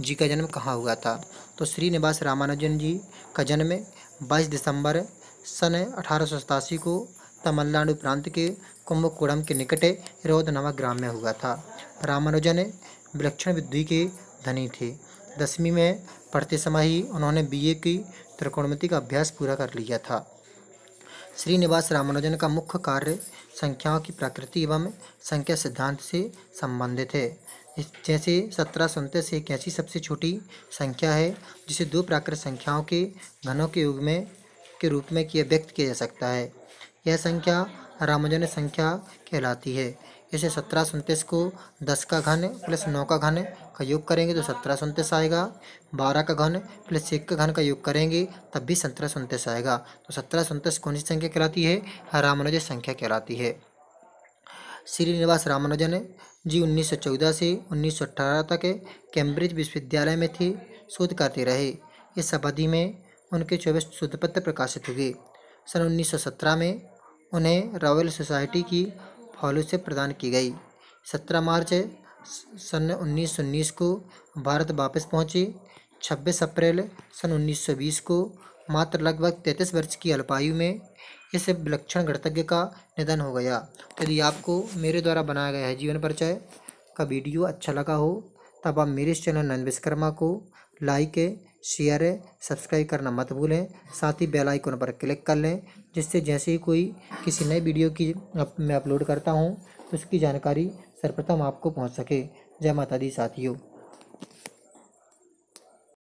जी का जन्म कहाँ हुआ था तो श्रीनिवास रामानुजन जी का जन्म बाईस दिसंबर सन अठारह को तमिलनाडु प्रांत के कुंभकोणम के निकट रोध नामक ग्राम में हुआ था रामानुजन विलक्षण विद्वि के धनी थे दसवीं में पढ़ते समय ही उन्होंने बीए की त्रिकोणमिति का अभ्यास पूरा कर लिया था श्रीनिवास रामानुजन का मुख्य कार्य संख्याओं की प्रकृति एवं संख्या सिद्धांत से संबंधित है जैसे सत्रह सैंतीस एक ऐसी सबसे छोटी संख्या है जिसे दो प्राकृत संख्याओं के घनों के युग में के रूप में किया व्यक्त किया जा सकता है यह संख्या रामजन संख्या कहलाती है इसे सत्रह सैंतीस को दस का घन प्लस नौ का घन का योग करेंगे तो सत्रह सैंतीस आएगा बारह का घन प्लस एक का घन का योग करेंगे तब भी सत्रह सैंतीस आएगा तो सत्रह सैंतीस कौन सी संख्या कहलाती है रामानुज संख्या कहलाती है श्रीनिवास रामानुजन जी 1914 से 1918 तक कैम्ब्रिज विश्वविद्यालय में थे शोध करते रहे इस अवधि में उनके चौबीस शोधपत्र पत्र प्रकाशित हुए सन 1917 में उन्हें रॉयल सोसाइटी की फॉलोशिप प्रदान की गई 17 मार्च सन 1919 को भारत वापस पहुंचे 26 अप्रैल सन 1920 को मात्र लगभग तैंतीस वर्ष की अल्पायु में इस विलक्षण गणतज्ञ का निधन हो गया यदि आपको मेरे द्वारा बनाया गया है जीवन परिचय का वीडियो अच्छा लगा हो तब आप मेरे इस चैनल नंद विश्वकर्मा को लाइक है शेयर है सब्सक्राइब करना मत भूलें साथ ही बेल आइकन पर क्लिक कर लें जिससे जैसे ही कोई किसी नए वीडियो की अप, मैं अपलोड करता हूँ उसकी जानकारी सर्वप्रथम आपको पहुँच सके जय माता दी साथियों